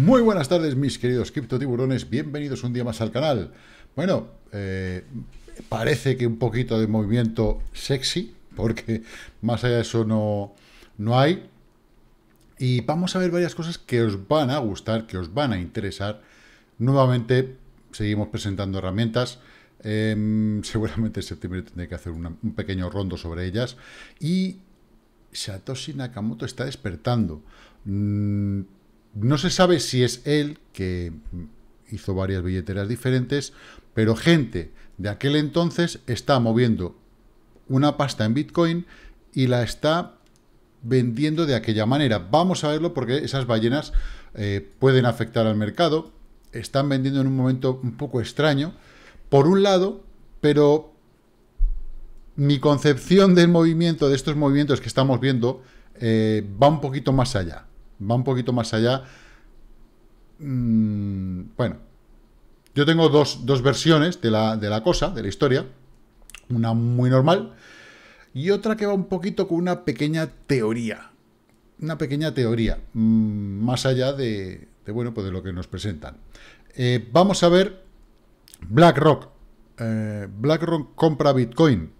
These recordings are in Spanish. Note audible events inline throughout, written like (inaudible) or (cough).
Muy buenas tardes, mis queridos criptotiburones. Bienvenidos un día más al canal. Bueno, eh, parece que un poquito de movimiento sexy, porque más allá de eso no, no hay. Y vamos a ver varias cosas que os van a gustar, que os van a interesar. Nuevamente, seguimos presentando herramientas. Em, (laughs) seguramente en septiembre tendré que hacer un pequeño rondo sobre ellas. Y Satoshi Nakamoto está despertando. Mm, no se sabe si es él, que hizo varias billeteras diferentes, pero gente de aquel entonces está moviendo una pasta en Bitcoin y la está vendiendo de aquella manera. Vamos a verlo porque esas ballenas eh, pueden afectar al mercado. Están vendiendo en un momento un poco extraño, por un lado, pero mi concepción del movimiento, de estos movimientos que estamos viendo, eh, va un poquito más allá va un poquito más allá. Mm, bueno, yo tengo dos, versiones de la, cosa, de la historia. Una muy normal y otra que va un poquito con una pequeña teoría. Una pequeña teoría, mm, más allá de, bueno, pues de lo que nos presentan. Eh, vamos a ver BlackRock. Eh, BlackRock compra Bitcoin.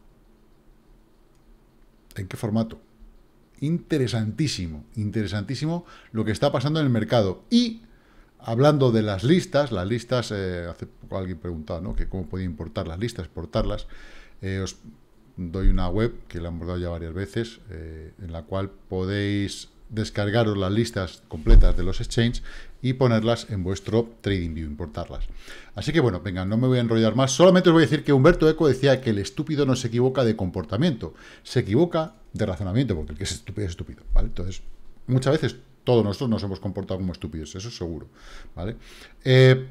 ¿En qué formato? Interesantísimo, interesantísimo lo que está pasando en el mercado. Y hablando de las listas, las listas, eh, hace poco alguien preguntaba, ¿no? Que cómo podía importar las listas, exportarlas. Eh, os doy una web que la hemos dado ya varias veces, eh, en la cual podéis descargaros las listas completas de los exchanges y ponerlas en vuestro trading view, importarlas. Así que bueno, venga, no me voy a enrollar más, solamente os voy a decir que Humberto Eco decía que el estúpido no se equivoca de comportamiento, se equivoca de razonamiento, porque el que es estúpido es estúpido, Entonces, muchas veces todos nosotros nos hemos comportado como estúpidos, eso es seguro, ¿vale? Eh,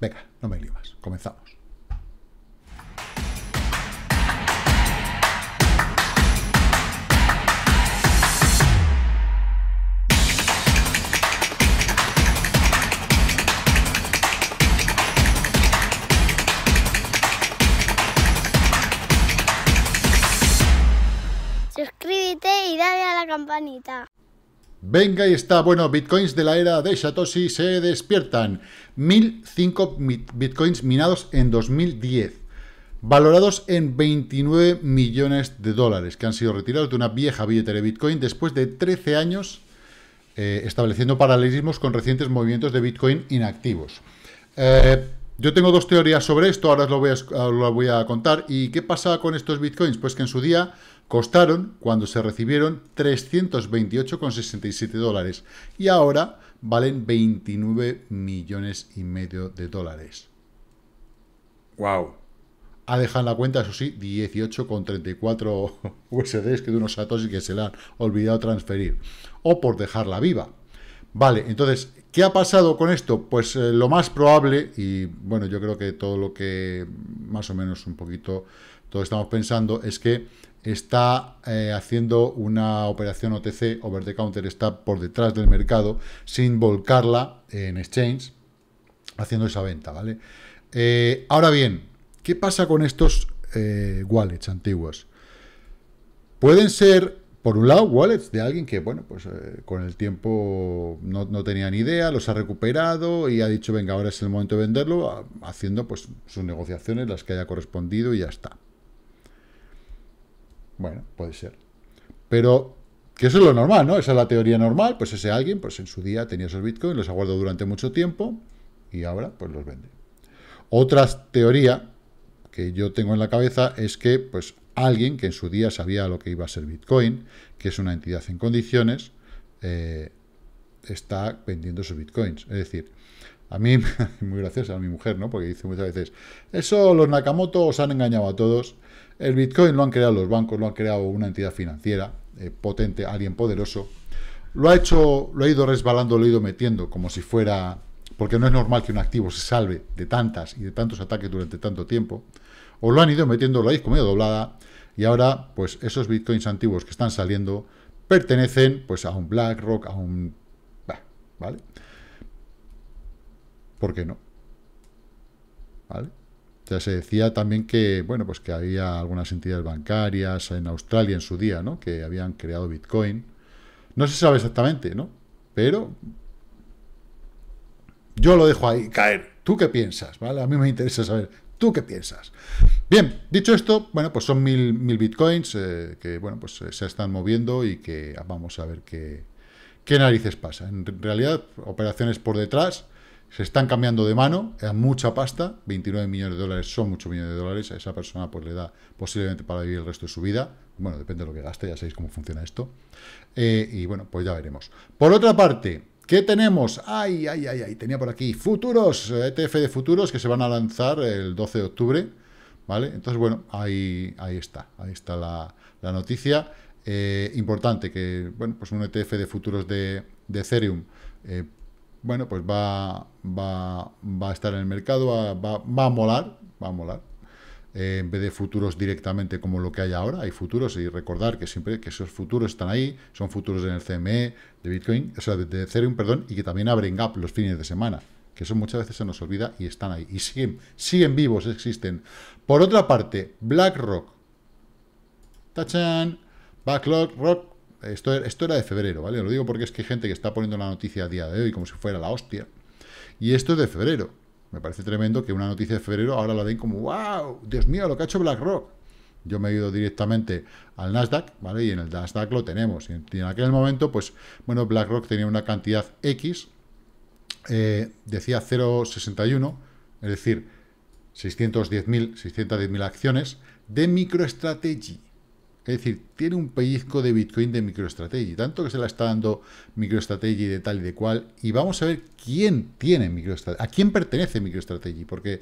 venga, no me lío más, comenzamos. Venga, y está. Bueno, bitcoins de la era de Satoshi se despiertan. 1005 bitcoins minados en 2010, valorados en 29 millones de dólares, que han sido retirados de una vieja billetera de bitcoin después de 13 años, eh, estableciendo paralelismos con recientes movimientos de bitcoin inactivos. Eh, yo tengo dos teorías sobre esto, ahora os lo lo voy a contar. ¿Y qué pasa con estos bitcoins? Pues que en su día Costaron, cuando se recibieron, 328,67 dólares y ahora valen 29 millones y medio de dólares. Wow. Ha dejado la cuenta, eso sí, 18,34 (laughs) USDs que de unos y que se le han olvidado transferir. O por dejarla viva. Vale, entonces, ¿qué ha pasado con esto? Pues eh, lo más probable, y bueno, yo creo que todo lo que más o menos un poquito todos estamos pensando, es que está eh, haciendo una operación OTC, over the counter, está por detrás del mercado, sin volcarla en exchange, haciendo esa venta, ¿vale? Eh, ahora bien, ¿qué pasa con estos eh, wallets antiguos? Pueden ser, por un lado, wallets de alguien que, bueno, pues con el tiempo no, no, tenía ni idea, los ha recuperado y ha dicho, venga, ahora es el momento de venderlo, haciendo pues sus negociaciones, las que haya correspondido y ya está. Bueno, puede ser. Pero que eso es lo normal, ¿no? Esa es la teoría normal, pues ese alguien, pues en su día tenía esos bitcoins, los ha guardado durante mucho tiempo y ahora pues los vende. Otra teoría que yo tengo en la cabeza es que pues alguien que en su día sabía lo que iba a ser Bitcoin, que es una entidad en condiciones, eh, está vendiendo sus Bitcoins. Es decir, a mí, (laughs) muy graciosa a mi mujer, ¿no? Porque dice muchas veces, eso los Nakamoto os han engañado a todos. El Bitcoin lo han creado los bancos, lo han creado una entidad financiera eh, potente, alguien poderoso. Lo ha hecho, lo ha ido resbalando, lo ha ido metiendo como si fuera... Porque no es normal que un activo se salve de tantas y de tantos ataques durante tanto tiempo. O lo han ido metiendo, lo habéis comido doblada. Y ahora, pues esos bitcoins antiguos que están saliendo pertenecen pues a un BlackRock, a un... ¿Vale? ¿Por qué no? ¿Vale? Ya este, se decía también que, bueno, pues que había algunas entidades bancarias en Australia en su día, ¿no? Que habían creado Bitcoin. No se sabe exactamente, ¿no? Pero yo lo dejo ahí caer. ¿Tú qué piensas? ¿Vale? A mí me interesa saber. ¿Tú qué piensas? Bien, dicho esto, bueno, pues son mil, mil bitcoins eh, que, bueno, pues eh, se están moviendo y que vamos a ver qué, qué narices pasa. En realidad, operaciones por detrás, se están cambiando de mano, es mucha pasta, 29 millones de dólares son muchos millones de dólares, a esa persona pues le da posiblemente para vivir el resto de su vida, bueno, depende de lo que gaste, ya sabéis cómo funciona esto, eh, y bueno, pues ya veremos. Por otra parte, ¿qué tenemos? Ay, ay, ay, ay, tenía por aquí, futuros, ETF eh, e de futuros que se van a lanzar el 12 de octubre, ¿vale? Entonces, bueno, ahí, ahí está, ahí está la, noticia. Eh, importante que, bueno, pues un ETF de futuros de, de Ethereum bueno, pues va, va, va a estar en el mercado, va, a molar, va a molar. Eh, en vez de futuros directamente como lo que hay ahora, hay futuros y recordar que siempre que esos futuros están ahí, son futuros en el CME, de Bitcoin, o sea, de, Ethereum, perdón, y que también abren gap los fines de semana, que eso muchas veces se nos olvida y están ahí, y siguen, en vivos, existen. Por otra parte, BlackRock, tachan, BlackRock esto, era de febrero, ¿vale? Lo digo porque es que hay gente que está poniendo la noticia a día de hoy como si fuera la hostia. Y esto es de febrero. Me parece tremendo que una noticia de febrero ahora la den como, wow, Dios mío, lo que ha hecho BlackRock. Yo me he ido directamente al Nasdaq, ¿vale? Y en el Nasdaq lo tenemos. Y en, aquel momento, pues, bueno, BlackRock tenía una cantidad X, eh, decía 0,61, es decir, 610.000, 610.000 acciones de MicroStrategy. Es decir, tiene un pellizco de Bitcoin de MicroStrategy, tanto que se la está dando MicroStrategy de tal y de cual, y vamos a ver quién tiene MicroStrategy, a quién pertenece MicroStrategy, porque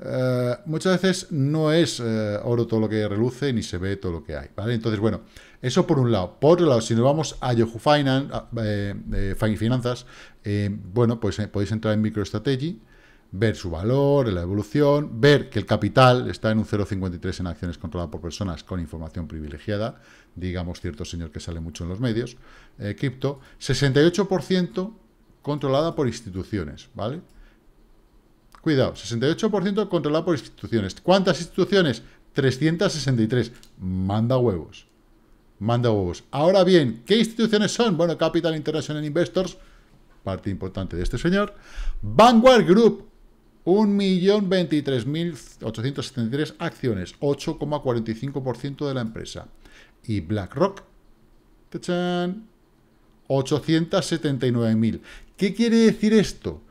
eh, muchas veces no es eh, oro todo lo que reluce, ni se ve todo lo que hay, ¿vale? Entonces, bueno, eso por un lado. Por otro lado, si nos vamos a Yahoo Finance, eh, Finanzas, bueno, pues podéis entrar en MicroStrategy, ver su valor, la evolución, ver que el capital está en un 0,53 en acciones controladas por personas con información privilegiada, digamos cierto señor que sale mucho en los medios, eh, cripto, 68% controlada por instituciones, ¿vale? Cuidado, 68% controlada por instituciones. ¿Cuántas instituciones? 363. Manda huevos. Manda huevos. Ahora bien, ¿qué instituciones son? Bueno, Capital International Investors, parte importante de este señor. Vanguard Group, 1.023.873 acciones, 8,45% de la empresa. Y BlackRock, 879.000. ¿Qué quiere decir esto?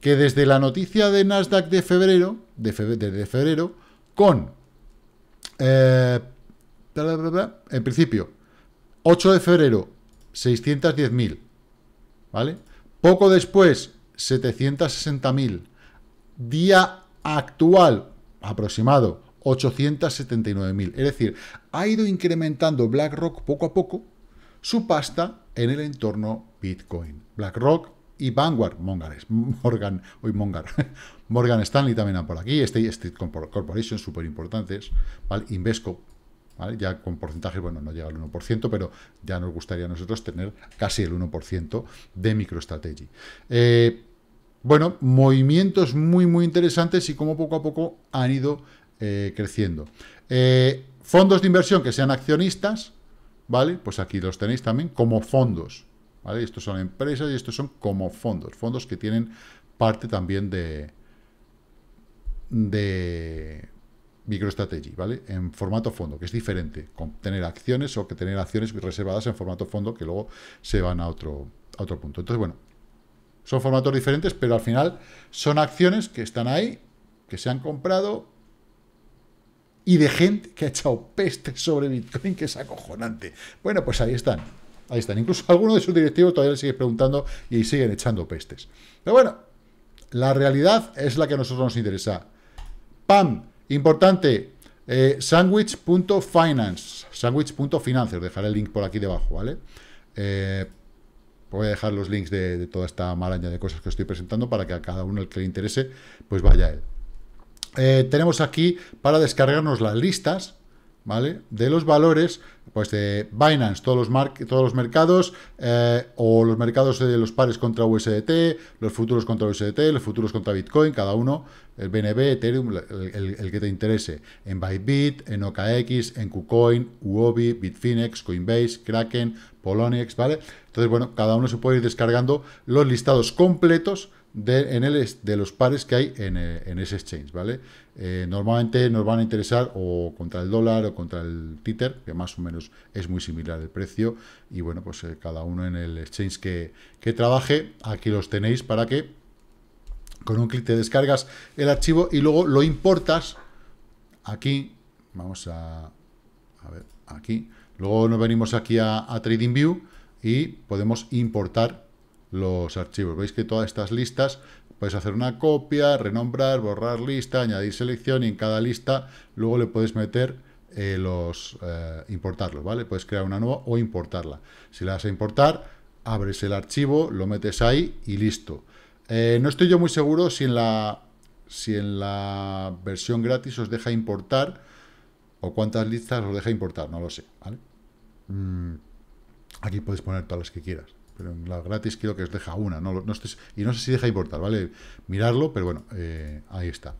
Que desde la noticia de Nasdaq de febrero, de febrero con, eh, en principio, 8 de febrero, 610.000, ¿vale? Poco después, 760.000 día actual, aproximado, 879.000. Es decir, ha ido incrementando BlackRock poco a poco su pasta en el entorno Bitcoin. BlackRock y Vanguard, Morgan, hoy Morgan, (laughs) Morgan Stanley también por aquí, State, Street Corporation, súper importantes, Invesco, ya con porcentajes, bueno, no llega al 1%, pero ya nos gustaría a nosotros tener casi el 1% de MicroStrategy. Eh, bueno, movimientos muy, muy interesantes y cómo poco a poco han ido eh, creciendo. Eh, fondos de inversión que sean accionistas, ¿vale? Pues aquí los tenéis también como fondos, ¿vale? Estos son empresas y estos son como fondos, fondos que tienen parte también de, de MicroStrategy, ¿vale? En formato fondo, que es diferente con tener acciones o que tener acciones reservadas en formato fondo que luego se van a otro, a otro punto. Entonces, bueno, son formatos diferentes, pero al final son acciones que están ahí, que se han comprado y de gente que ha echado peste sobre Bitcoin, que es acojonante. Bueno, pues ahí están. Ahí están. Incluso algunos de sus directivos todavía le siguen preguntando y siguen echando pestes. Pero bueno, la realidad es la que a nosotros nos interesa. PAM, importante, eh, sandwich.finance, sandwich.finance, os dejaré el link por aquí debajo, ¿vale? Eh, Voy a dejar los links de, toda esta maraña de cosas que estoy presentando para que a cada uno el que le interese, pues vaya él. Eh, tenemos aquí para descargarnos las listas, ¿vale? De los valores, pues de Binance, todos los, todos los mercados, eh, o los mercados de los pares contra USDT, los futuros contra USDT, los futuros contra Bitcoin, cada uno, el BNB, Ethereum, el, el que te interese, en Bybit, en OKX, en KuCoin, Uobi, Bitfinex, Coinbase, Kraken, Poloniex, ¿vale? Entonces, bueno, cada uno se puede ir descargando los listados completos de, en el, de los pares que hay en, eh, ese exchange, ¿vale? Eh, normalmente nos van a interesar o contra el dólar o contra el títer, que más o menos es muy similar el precio, y bueno, pues eh, cada uno en el exchange que, que trabaje, aquí los tenéis para que con un clic te descargas el archivo y luego lo importas aquí, vamos a, a ver, aquí, Luego nos venimos aquí a, TradingView y podemos importar los archivos. Veis que todas estas listas puedes hacer una copia, renombrar, borrar lista, añadir selección y en cada lista luego le puedes meter eh, los eh, importarlos, ¿vale? Puedes crear una nueva o importarla. Si la vas a importar, abres el archivo, lo metes ahí y listo. Eh, no estoy yo muy seguro si la si en la versión gratis os deja importar o cuántas listas os deja importar, no lo sé, ¿vale? Mm, aquí podéis poner todas las que quieras, pero en la gratis creo que os deja una, no, estés, y no sé si deja importar, ¿vale? Mirarlo, pero bueno, eh, ahí está.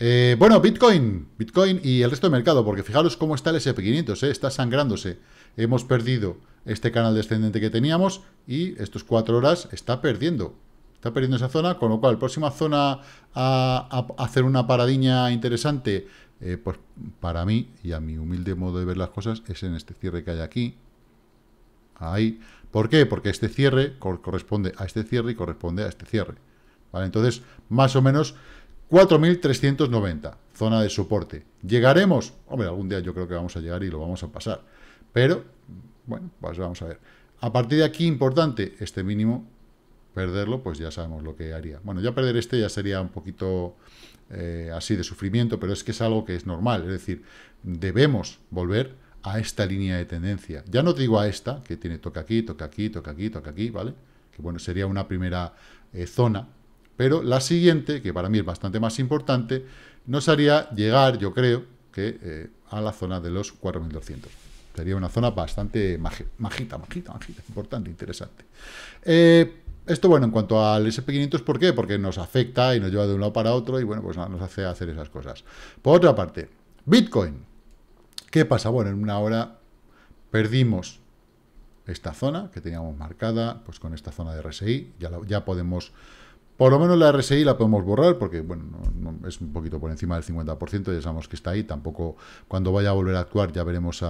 Eh, bueno, Bitcoin, Bitcoin y el resto del mercado, porque fijaros cómo está el SP500, eh, está sangrándose. Hemos perdido este canal descendente que teníamos y estos cuatro horas está perdiendo. Está perdiendo esa zona, con lo cual, próxima zona a, hacer una paradiña interesante eh, pues para mí, y a mi humilde modo de ver las cosas, es en este cierre que hay aquí. Ahí. ¿Por qué? Porque este cierre corresponde a este cierre y corresponde a este cierre. ¿Vale? Entonces, más o menos 4.390, zona de soporte. ¿Llegaremos? Hombre, algún día yo creo que vamos a llegar y lo vamos a pasar. Pero, bueno, pues vamos a ver. A partir de aquí, importante, este mínimo, perderlo, pues ya sabemos lo que haría. Bueno, ya perder este ya sería un poquito eh, así de sufrimiento, pero es que es algo que es normal. Es decir, debemos volver a esta línea de tendencia. Ya no digo a esta, que tiene toca aquí, toca aquí, toca aquí, toca aquí, ¿vale? Que bueno, sería una primera eh, zona. Pero la siguiente, que para mí es bastante más importante, nos haría llegar, yo creo, que eh, a la zona de los 4200. Sería una zona bastante majita, majita, majita, importante, interesante. Eh, esto, bueno, en cuanto al SP500, ¿por qué? Porque nos afecta y nos lleva de un lado para otro y, bueno, pues nos hace hacer esas cosas. Por otra parte, Bitcoin. ¿Qué pasa? Bueno, en una hora perdimos esta zona que teníamos marcada, pues con esta zona de RSI, ya, ya podemos, por lo menos la RSI la podemos borrar, porque bueno, es un poquito por encima del 50%, ya sabemos que está ahí, tampoco cuando vaya a volver a actuar ya veremos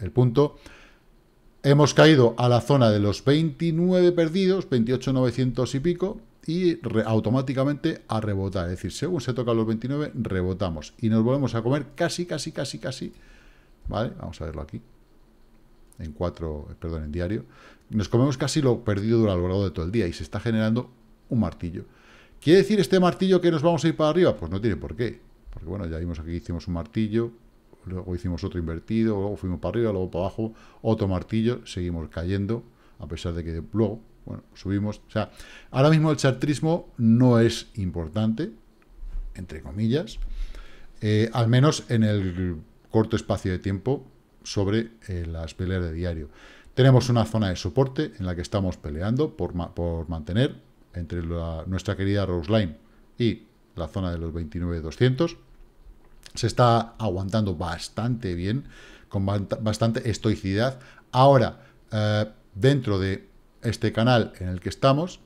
el punto. Hemos caído a la zona de los 29 perdidos, 28.900 y pico, y automáticamente a rebotar. Es decir, según se tocan los 29, rebotamos. Y nos volvemos a comer casi, casi, casi, casi. ¿Vale? Vamos a verlo aquí. En cuatro, eh, perdón, en diario. Nos comemos casi lo perdido durante largo de todo el día y se está generando un martillo. ¿Quiere decir este martillo que nos vamos a ir para arriba? Pues no tiene por qué. Porque bueno, ya vimos aquí hicimos un martillo, luego hicimos otro invertido, luego fuimos para arriba, luego para abajo, otro martillo, seguimos cayendo, a pesar de que luego, bueno, subimos. O sea, ahora mismo el chartrismo no es importante, entre comillas, eh, al menos en el corto espacio de tiempo sobre eh, las peleas de diario. Tenemos una zona de soporte en la que estamos peleando por, mantener entre nuestra querida Rose Line y la zona de los 29.200 se está aguantando bastante bien, con bastante estoicidad. Ahora, eh, dentro de este canal en el que estamos,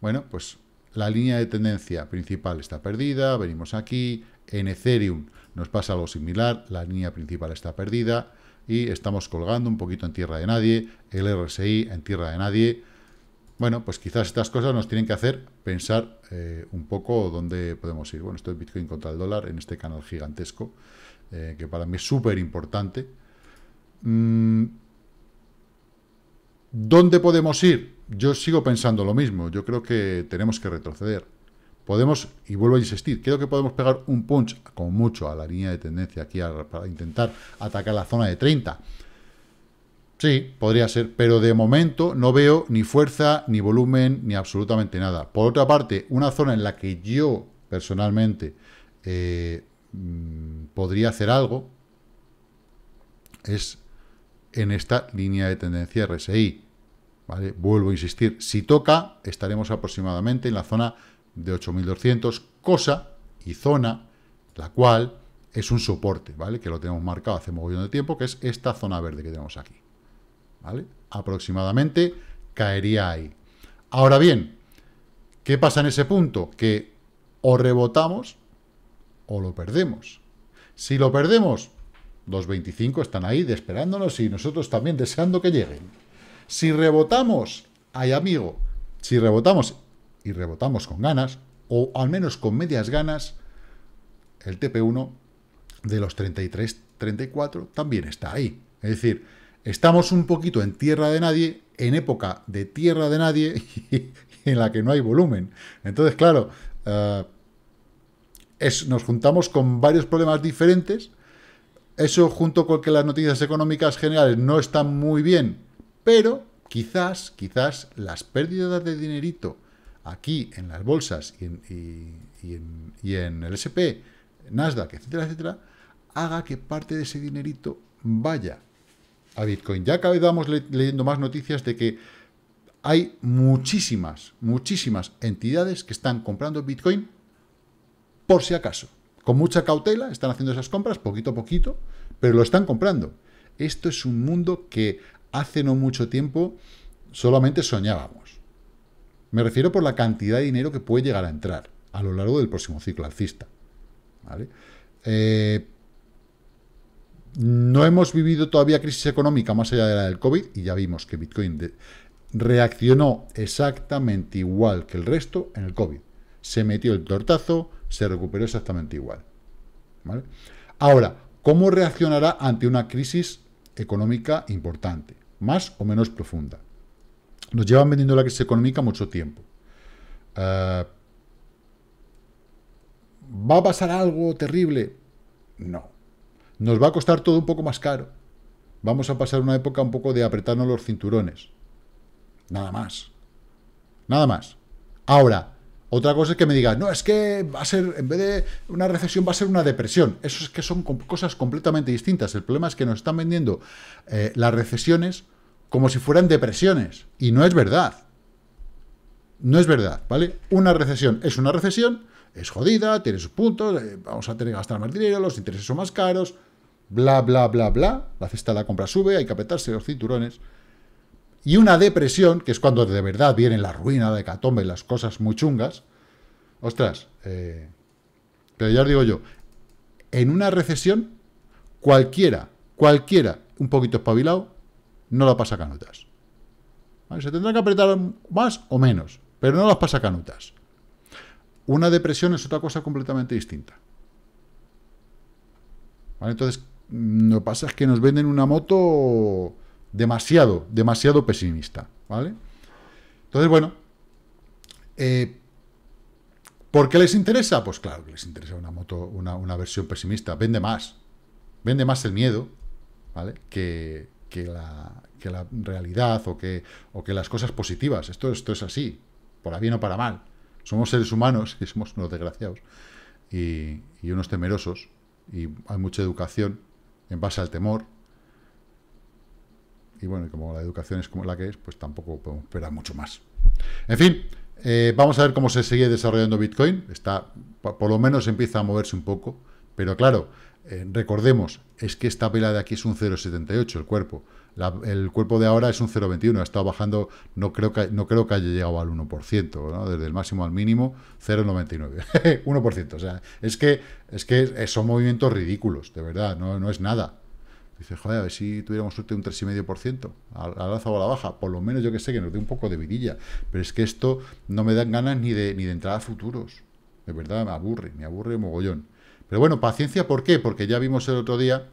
bueno, pues la línea de tendencia principal está perdida, venimos aquí, en Ethereum nos pasa algo similar, la línea principal está perdida y estamos colgando un poquito en tierra de nadie, el RSI en tierra de nadie, bueno, pues quizás estas cosas nos tienen que hacer pensar eh, un poco dónde podemos ir. Bueno, esto es Bitcoin contra el dólar en este canal gigantesco, eh, que para mí es súper importante. Mm, ¿Dónde podemos ir? Yo sigo pensando lo mismo. Yo creo que tenemos que retroceder. Podemos, y vuelvo a insistir, creo que podemos pegar un punch, como mucho, a la línea de tendencia aquí para intentar atacar la zona de 30. Sí, podría ser, pero de momento no veo ni fuerza, ni volumen, ni absolutamente nada. Por otra parte, una zona en la que yo personalmente eh, mm, podría hacer algo es en esta línea de tendencia RSI. Vuelvo a insistir, si toca, estaremos aproximadamente en la zona de 8200, cosa y zona, la cual es un soporte, ¿vale? Que lo tenemos marcado hace mogollón de tiempo, que es esta zona verde que tenemos aquí. ¿vale? Aproximadamente caería ahí. Ahora bien, ¿qué pasa en ese punto? Que o rebotamos o lo perdemos. Si lo perdemos, los 25 están ahí esperándonos y nosotros también deseando que lleguen. Si rebotamos, hay amigo, si rebotamos y rebotamos con ganas, o al menos con medias ganas, el TP1 de los 33, 34 también está ahí. Es decir, Estamos un poquito en tierra de nadie, en época de tierra de nadie y (laughs) en la que no hay volumen. Entonces, claro, eh, nos juntamos con varios problemas diferentes. Eso junto con que las noticias económicas generales no están muy bien, pero quizás, quizás las pérdidas de dinerito aquí en las bolsas y en, y en el SP, Nasdaq, etcétera, etcétera, haga que parte de ese dinerito vaya a Bitcoin. Ya cada vez vamos leyendo más noticias de que hay muchísimas, muchísimas entidades que están comprando Bitcoin por si acaso. Con mucha cautela están haciendo esas compras, poquito a poquito, pero lo están comprando. Esto es un mundo que hace no mucho tiempo solamente soñábamos. Me refiero por la cantidad de dinero que puede llegar a entrar a lo largo del próximo ciclo alcista. ¿vale? Eh, no hemos vivido todavía crisis económica más allá de la del COVID y ya vimos que Bitcoin reaccionó exactamente igual que el resto en el COVID. Se metió el tortazo, se recuperó exactamente igual. Ahora, ¿cómo reaccionará ante una crisis económica importante, más o menos profunda? Nos llevan vendiendo la crisis económica mucho tiempo. Eh, ¿Va a pasar algo terrible? No. Nos va a costar todo un poco más caro. Vamos a pasar una época un poco de apretarnos los cinturones. Nada más. Nada más. Ahora, otra cosa es que me diga, no, es que va a ser, en vez de una recesión, va a ser una depresión. Eso es que son cosas completamente distintas. El problema es que nos están vendiendo eh, las recesiones como si fueran depresiones. Y no es verdad. No es verdad, ¿vale? Una recesión es una recesión, es jodida, tiene sus puntos, eh, vamos a tener que gastar más dinero, los intereses son más caros, bla, bla, bla, bla, la cesta de la compra sube, hay que apretarse los cinturones, y una depresión, que es cuando de verdad viene la ruina, la hecatombe las cosas muy chungas, ostras, eh, pero ya os digo yo, en una recesión, cualquiera, cualquiera, un poquito espabilado, no la pasa canutas. Se tendrá que apretar más o menos, pero no las pasa canutas. Una depresión es otra cosa completamente distinta. Entonces, lo que pasa es que nos venden una moto demasiado, demasiado pesimista, ¿vale? Entonces, bueno, eh, ¿por qué les interesa? Pues claro les interesa una moto, una, versión pesimista, vende más, vende más el miedo, ¿vale? Que, la, realidad o que, o que, las cosas positivas, esto, esto es así, para bien o para mal, somos seres humanos (laughs) y somos unos desgraciados y, y unos temerosos y hay mucha educación en base al temor. Y bueno, como la educación es como la que es, pues tampoco podemos esperar mucho más. En fin, eh, vamos a ver cómo se sigue desarrollando Bitcoin. Está, por lo menos empieza a moverse un poco, pero claro, eh, recordemos, es que esta vela de aquí es un 0,78 el cuerpo el cuerpo de ahora es un 0,21, ha estado bajando, no creo que, no creo que haya llegado al 1%, desde el máximo al mínimo, 0,99, 1%. (laughs) O sea, es que, es que son movimientos ridículos, de verdad, no, no es nada. Dice, joder, a ver si tuviéramos suerte un 3,5% al, al alza o a la baja, por lo menos yo que sé, que nos dé un poco de vidilla pero es que esto no me da ganas ni de, ni de entrar a futuros, de verdad, me aburre, me aburre mogollón. Pero bueno, paciencia, ¿por qué? Porque ya vimos el otro día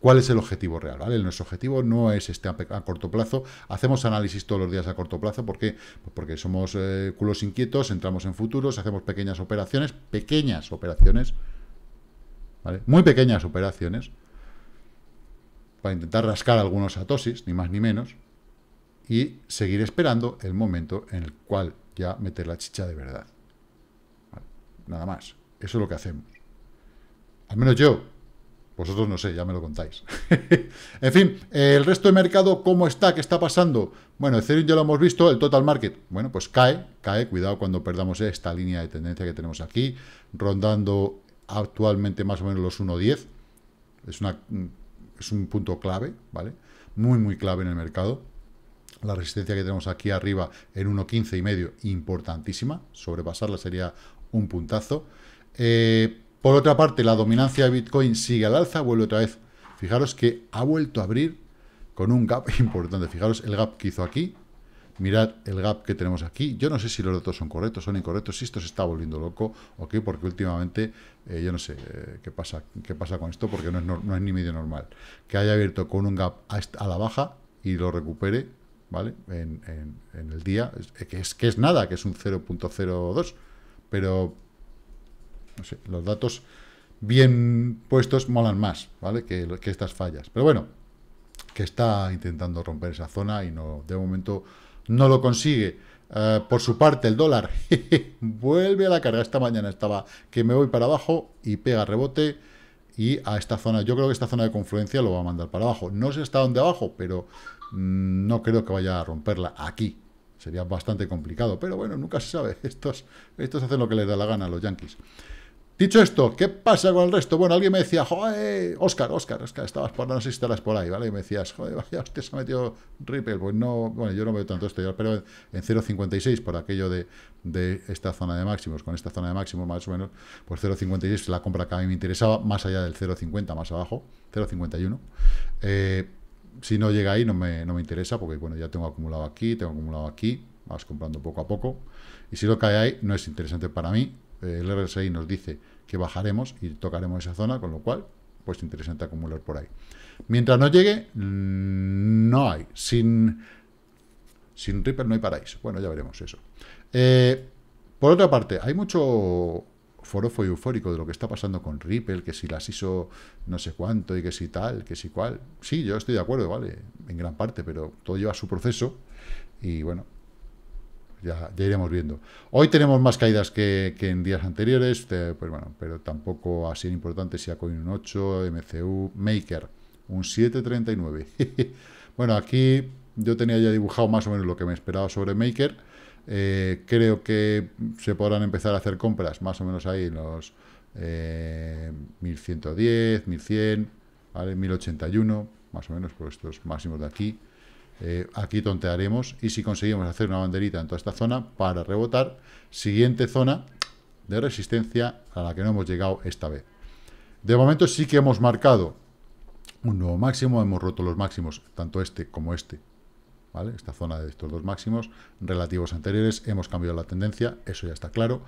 ¿Cuál es el objetivo real? ¿vale? Nuestro objetivo no es este a, corto plazo. Hacemos análisis todos los días a corto plazo. ¿Por qué? Pues porque somos eh, culos inquietos, entramos en futuros, hacemos pequeñas operaciones, pequeñas operaciones, ¿vale? Muy pequeñas operaciones, para intentar rascar algunos atosis, ni más ni menos, y seguir esperando el momento en el cual ya meter la chicha de verdad. Nada más. Eso es lo que hacemos. Al menos yo, vosotros no sé, ya me lo contáis. (laughs) en fin, el resto de mercado, ¿cómo está? ¿Qué está pasando? Bueno, Ethereum ya lo hemos visto, el total market, bueno, pues cae, cae, cuidado cuando perdamos esta línea de tendencia que tenemos aquí, rondando actualmente más o menos los 1.10, es, es un punto clave, ¿vale? Muy, muy clave en el mercado. La resistencia que tenemos aquí arriba en 1.15 y medio, importantísima, sobrepasarla sería un puntazo. Eh, por otra parte, la dominancia de Bitcoin sigue al alza, vuelve otra vez. Fijaros que ha vuelto a abrir con un gap (laughs) importante. Fijaros el gap que hizo aquí. Mirad el gap que tenemos aquí. Yo no sé si los datos son correctos, son incorrectos, si esto se está volviendo loco o qué, porque últimamente eh, yo no sé eh, qué, pasa, qué pasa con esto, porque no es, ni medio normal. Que haya abierto con un gap a la baja y lo recupere ¿vale? En, el día, que es, que es nada, que es un 0.02, pero los datos bien puestos molan más, ¿vale? Que, estas fallas. Pero bueno, que está intentando romper esa zona y no, de momento no lo consigue. Eh, por su parte, el dólar (laughs) vuelve a la carga. Esta mañana estaba que me voy para abajo y pega rebote y a esta zona, yo creo que esta zona de confluencia lo va a mandar para abajo. No sé hasta dónde abajo, pero mm, no creo que vaya a romperla aquí. Sería bastante complicado, pero bueno, nunca se sabe. (laughs) Estos, estos hacen lo que les da la gana a los yankees. Dicho esto, ¿qué pasa con el resto? Bueno, alguien me decía, joder, Oscar, Oscar, Oscar, estabas por, no sé por ahí, ¿vale? Y me decías, joder, vaya, usted se ha metido Ripple. Pues no, bueno, yo no veo tanto esto, pero en 0.56 por aquello de, esta zona de máximos, con esta zona de máximos más o menos, pues 0.56 la compra que a mí me interesaba, más allá del 0.50, más abajo, 0.51. Eh, si no llega ahí, no me, no me interesa, porque bueno, ya tengo acumulado aquí, tengo acumulado aquí, vas comprando poco a poco. Y si lo cae ahí, no es interesante para mí. Eh, el RSI nos dice que bajaremos y tocaremos esa zona, con lo cual, pues interesante acumular por ahí. Mientras no llegue, mm, no hay. Sin, sin Ripple no hay paraíso. Bueno, ya veremos eso. Eh, por otra parte, hay mucho forofo eufórico de lo que está pasando con Ripple, que si las hizo no sé cuánto y que si tal, que si cual. Sí, yo estoy de acuerdo, vale, en gran parte, pero todo lleva su proceso y bueno, ya, iremos viendo. Hoy tenemos más caídas que, en días anteriores, pues bueno, pero tampoco sido importante si ha Coin un 8, MCU, Maker, un 7.39. (laughs) bueno, aquí yo tenía ya dibujado más o menos lo que me esperaba sobre Maker. Eh, creo que se podrán empezar a hacer compras más o menos ahí en los eh, 1110, 1100, ¿vale? 1081, más o menos por estos máximos de aquí. Eh, aquí tontearemos y si conseguimos hacer una banderita en toda esta zona para rebotar, siguiente zona de resistencia a la que no hemos llegado esta vez. De momento sí que hemos marcado un nuevo máximo, hemos roto los máximos, tanto este como este, ¿vale? Esta zona de estos dos máximos relativos anteriores, hemos cambiado la tendencia, eso ya está claro.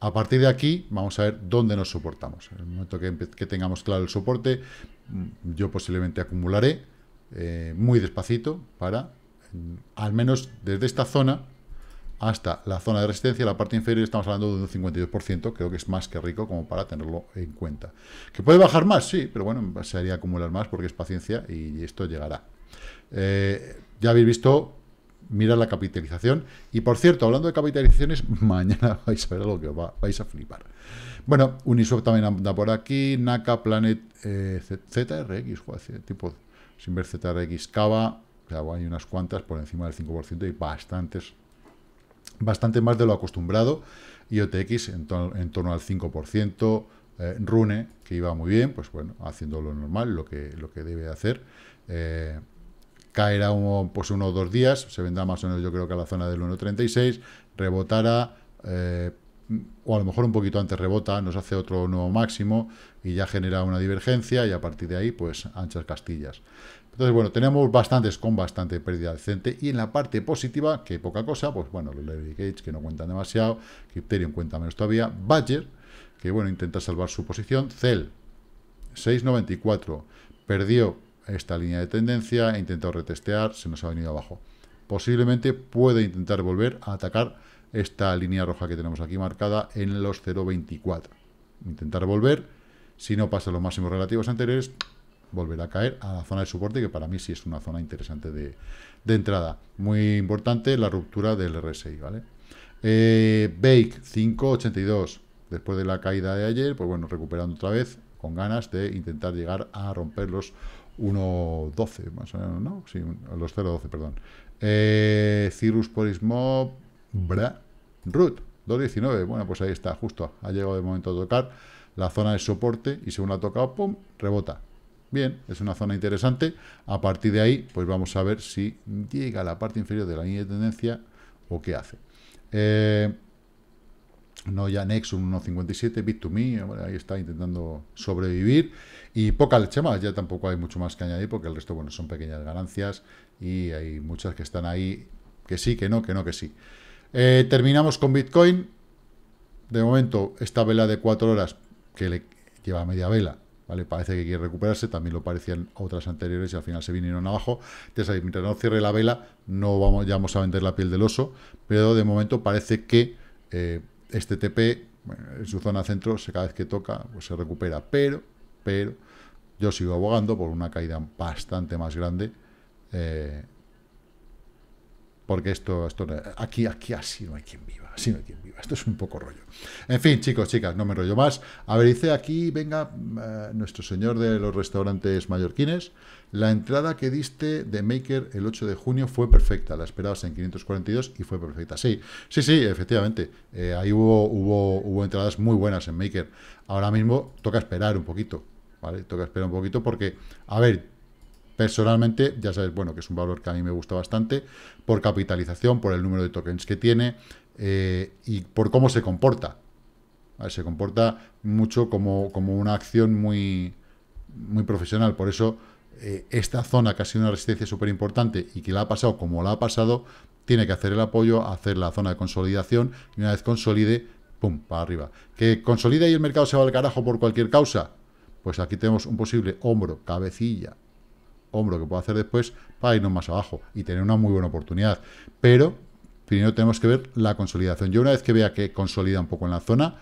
A partir de aquí, vamos a ver dónde nos soportamos. En el momento que tengamos claro el soporte, mm, yo posiblemente acumularé, eh, muy despacito para, mm, al menos desde esta zona hasta la zona de resistencia, la parte inferior estamos hablando de un 52%, creo que es más que rico como para tenerlo en cuenta. ¿Que puede bajar más? Sí, pero bueno, se haría acumular más porque es paciencia y esto llegará. Eh, ya habéis visto, mirar la capitalización. Y por cierto, hablando de capitalizaciones, (laughs) mañana vais a ver algo que vais a flipar. Bueno, Uniswap también anda por aquí, NACA, Planet, eh, ZRX, tipo sin ver ZRX Cava, hay unas cuantas por encima del 5% y bastantes, bastante más de lo acostumbrado. IOTX en, en torno al 5%. Eh, Rune, que iba muy bien, pues bueno, haciendo lo normal, lo que, lo que debe hacer. Eh, caerá uno, pues uno o dos días, se vendrá más o menos yo creo que a la zona del 1.36, rebotará, eh, o a lo mejor un poquito antes rebota, nos hace otro nuevo máximo y ya genera una divergencia y a partir de ahí, pues anchas castillas. Entonces, bueno, tenemos bastantes con bastante pérdida decente y en la parte positiva, que poca cosa, pues bueno, los Gates que no cuentan demasiado, Crypterium cuenta menos todavía, Badger, que bueno, intenta salvar su posición, Cell, 6.94, perdió esta línea de tendencia, ha e intentado retestear, se nos ha venido abajo. Posiblemente puede intentar volver a atacar esta línea roja que tenemos aquí marcada en los 0.24. Intentar volver, si no pasa los máximos relativos anteriores, volverá a caer a la zona de soporte, que para mí sí es una zona interesante de, entrada. Muy importante la ruptura del RSI, ¿vale? Eh, Bake 5.82, después de la caída de ayer, pues bueno, recuperando otra vez, con ganas de intentar llegar a romper los 1.12, más o menos, ¿no? Sí, los 0.12, perdón. Eh, Cirrus Bra root, 2.19. Bueno, pues ahí está, justo. Ha llegado el momento de tocar la zona de soporte y según la ha tocado, ¡pum!, rebota. Bien, es una zona interesante. A partir de ahí, pues vamos a ver si llega a la parte inferior de la línea de tendencia o qué hace. Eh, no ya Nexum 1.57, Bit2Me, ahí está intentando sobrevivir. Y poca leche más, ya tampoco hay mucho más que añadir porque el resto, bueno, son pequeñas ganancias y hay muchas que están ahí que sí, que no, que no, que sí. Eh, terminamos con Bitcoin. De momento, esta vela de cuatro horas, que le lleva media vela, ¿vale? Parece que quiere recuperarse, también lo parecían otras anteriores y al final se vinieron abajo. mientras no cierre la vela, no vamos, ya vamos a vender la piel del oso, pero de momento parece que eh, este TP, en su zona centro, cada vez que toca, pues se recupera. Pero, pero, yo sigo abogando por una caída bastante más grande. Eh, porque esto, esto aquí, aquí así no hay quien viva, así no hay quien viva. Esto es un poco rollo. En fin, chicos, chicas, no me rollo más. A ver, dice aquí, venga, eh, nuestro señor de los restaurantes mallorquines, la entrada que diste de Maker el 8 de junio fue perfecta, la esperabas en 542 y fue perfecta. Sí, sí, sí, efectivamente, eh, ahí hubo, hubo, hubo entradas muy buenas en Maker. Ahora mismo toca esperar un poquito, ¿vale? Toca esperar un poquito porque, a ver, Personalmente, ya sabes, bueno, que es un valor que a mí me gusta bastante, por capitalización, por el número de tokens que tiene eh, y por cómo se comporta. se comporta mucho como, como una acción muy, muy profesional, por eso eh, esta zona que ha sido una resistencia súper importante y que la ha pasado como la ha pasado, tiene que hacer el apoyo, hacer la zona de consolidación y una vez consolide, pum, para arriba. ¿Que consolide y el mercado se va al carajo por cualquier causa? Pues aquí tenemos un posible hombro, cabecilla, hombro que puedo hacer después para irnos más abajo y tener una muy buena oportunidad. Pero primero tenemos que ver la consolidación. Yo una vez que vea que consolida un poco en la zona,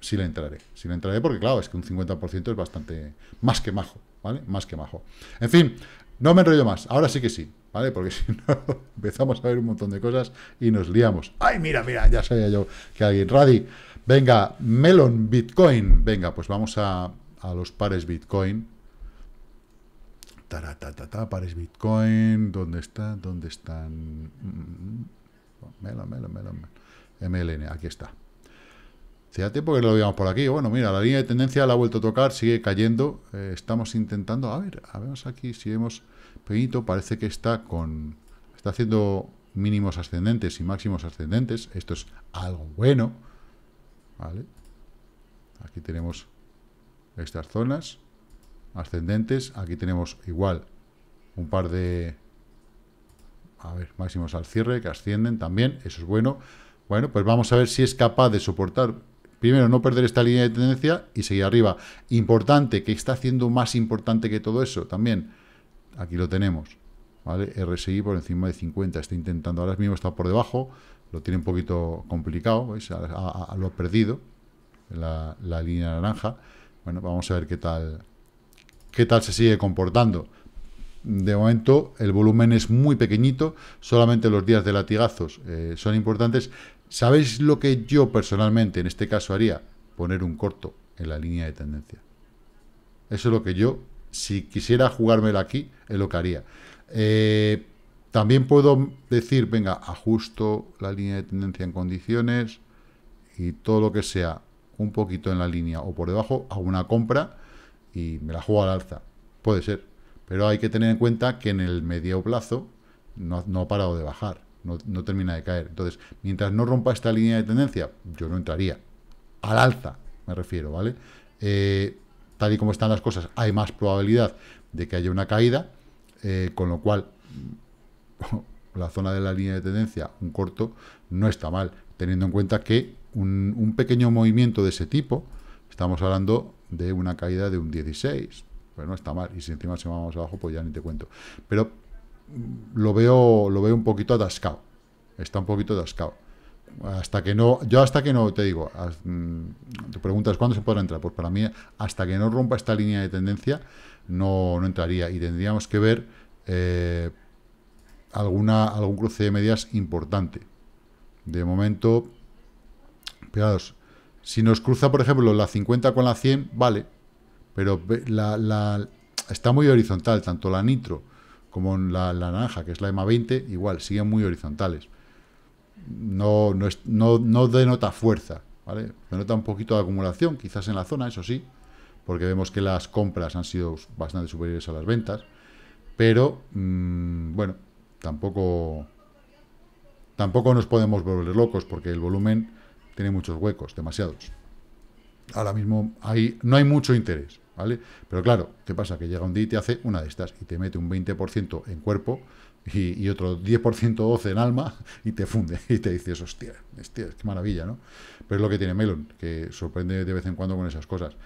sí la entraré. Si la entraré porque, claro, es que un 50% es bastante... Más que majo, ¿vale? Más que majo. En fin, no me enrollo más. Ahora sí que sí, ¿vale? Porque (laughs) si no, empezamos a ver un montón de cosas y nos liamos. ¡Ay, mira, mira! Ya sabía yo que alguien... Radi, venga, Melon Bitcoin. Venga, pues vamos a, a los pares Bitcoin. Taratatata, pares Bitcoin, ¿dónde está? ¿Dónde están? Mm, mm, mm. Melo, melo, melo, MLN, aquí está. Fíjate porque lo veíamos por aquí. Bueno, mira, la línea de tendencia la ha vuelto a tocar, sigue cayendo. Eh, estamos intentando, a ver, a ver aquí si vemos Peñito, parece que está con, está haciendo mínimos ascendentes y máximos ascendentes. Esto es algo bueno, Aquí tenemos estas zonas ascendentes. Aquí tenemos igual un par de a máximos al cierre que ascienden también, eso es bueno. Bueno, pues vamos a ver si es capaz de soportar, primero, no perder esta línea de tendencia y seguir arriba. Importante, que está haciendo más importante que todo eso también. Aquí lo tenemos, ¿vale? RSI por encima de 50, está intentando, ahora mismo está por debajo, lo tiene un poquito complicado, ¿veis? lo ha perdido, la línea naranja. Bueno, vamos a ver qué tal, qué tal se sigue comportando. De momento el volumen es muy pequeñito, solamente los días de latigazos eh, son importantes. ¿Sabéis lo que yo personalmente en este caso haría? Poner un corto en la línea de tendencia. Eso es lo que yo, si quisiera jugármelo aquí, es lo que haría. Eh, también puedo decir, venga, ajusto la línea de tendencia en condiciones y todo lo que sea un poquito en la línea o por debajo, hago una compra y me la juego al alza. Puede ser. Pero hay que tener en cuenta que en el medio plazo no, ha parado de bajar, no, termina de caer. Entonces, mientras no rompa esta línea de tendencia, yo no entraría. Al alza, me refiero, ¿vale? Eh, tal y como están las cosas, hay más probabilidad de que haya una caída, eh, con lo cual (laughs) la zona de la línea de tendencia, un corto, no está mal, teniendo en cuenta que un pequeño movimiento de ese tipo, estamos hablando de una caída de un 16. Pero no está mal. Y si encima se más abajo, pues ya ni te cuento. Pero mm, lo veo, lo veo un poquito atascado. Está un poquito atascado. Hasta que no, yo hasta que no te digo, mm, te preguntas cuándo se podrá entrar. Pues para mí, hasta que no rompa esta línea de tendencia, no, no entraría. Y tendríamos que ver eh, alguna, algún cruce de medias importante. De momento, cuidados, si nos cruza, por ejemplo, la 50 con la 100, vale, pero la, está muy horizontal, tanto la nitro como la, la, naranja, que es la EMA 20, igual, siguen muy horizontales. No, no, denota fuerza, ¿vale? Denota un poquito de acumulación, quizás en la zona, eso sí, porque vemos que las compras han sido bastante superiores a las ventas, pero, mm, bueno, tampoco, tampoco nos podemos volver locos, porque el volumen tiene muchos huecos, demasiados. Ahora mismo hay, no hay mucho interés, ¿vale? Pero claro, ¿qué pasa? Que llega un día y te hace una de estas y te mete un 20% en cuerpo y, otro 10% 12 en alma y te funde y te dices, hostia, hostia, qué maravilla, ¿no? Pero es lo que tiene Melon, que sorprende de vez en cuando con esas cosas.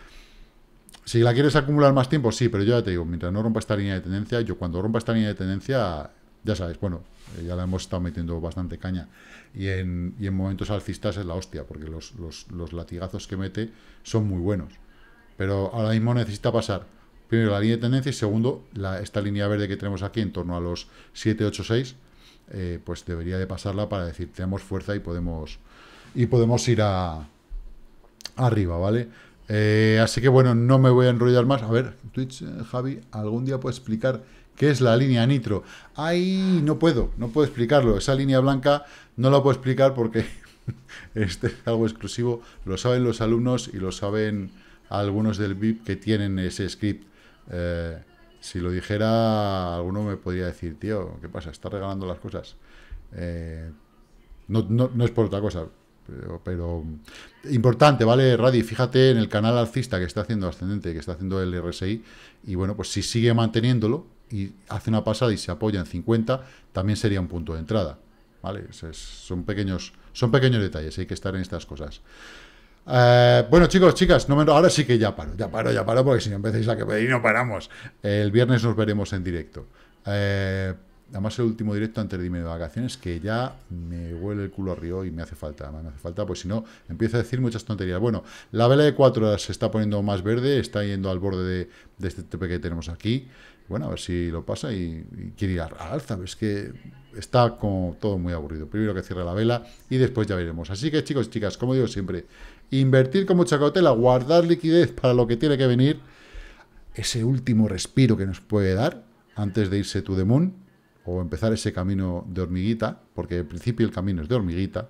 Si la quieres acumular más tiempo, sí, pero yo ya te digo, mientras no rompa esta línea de tendencia, yo cuando rompa esta línea de tendencia ya sabéis, bueno, eh, ya la hemos estado metiendo bastante caña. Y en, momentos alcistas es la hostia, porque los, latigazos que mete son muy buenos. Pero ahora mismo necesita pasar, primero, la línea de tendencia y segundo, esta línea verde que tenemos aquí en torno a los 7, 786, eh, pues debería de pasarla para decir, tenemos fuerza y podemos, y podemos ir a arriba, ¿vale? Eh, así que bueno, no me voy a enrollar más. A ver, Twitch, eh, Javi, ¿algún día puedo explicar ¿Qué es la línea nitro. ¡Ay! No puedo, no puedo explicarlo. Esa línea blanca no la puedo explicar porque (laughs) este es algo exclusivo. Lo saben los alumnos y lo saben algunos del VIP que tienen ese script. Eh, si lo dijera, alguno me podría decir, tío, ¿qué pasa? Está regalando las cosas. Eh, no, es por otra cosa, pero, pero, importante, ¿vale, Radi? Fíjate en el canal alcista que está haciendo Ascendente, que está haciendo el RSI, y bueno, pues si sigue manteniéndolo, y hace una pasada y se apoya en 50, también sería un punto de entrada. ¿Vale? son, pequeños, son pequeños detalles, hay que estar en estas cosas. Eh, bueno, chicos, chicas, no ahora sí que ya paro, ya paro, ya paro, porque si no empecéis a que pedir, no paramos. El viernes nos veremos en directo. Eh, además, el último directo antes de irme de vacaciones, que ya me huele el culo arriba y me hace falta. me hace falta, pues si no, empiezo a decir muchas tonterías. Bueno, la vela de 4 se está poniendo más verde, está yendo al borde de, este tepe que tenemos aquí bueno, a ver si lo pasa y, quiere ir a, alza. Es que está como todo muy aburrido. Primero que cierre la vela y después ya veremos. Así que chicos, y chicas, como digo siempre, invertir con mucha cautela, guardar liquidez para lo que tiene que venir. Ese último respiro que nos puede dar antes de irse to the moon o empezar ese camino de hormiguita, porque al principio el camino es de hormiguita,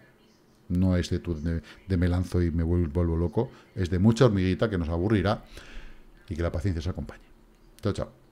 no es de, tu, de, me lanzo y me vuelvo, loco, es de mucha hormiguita que nos aburrirá y que la paciencia se acompañe. Chao, chao.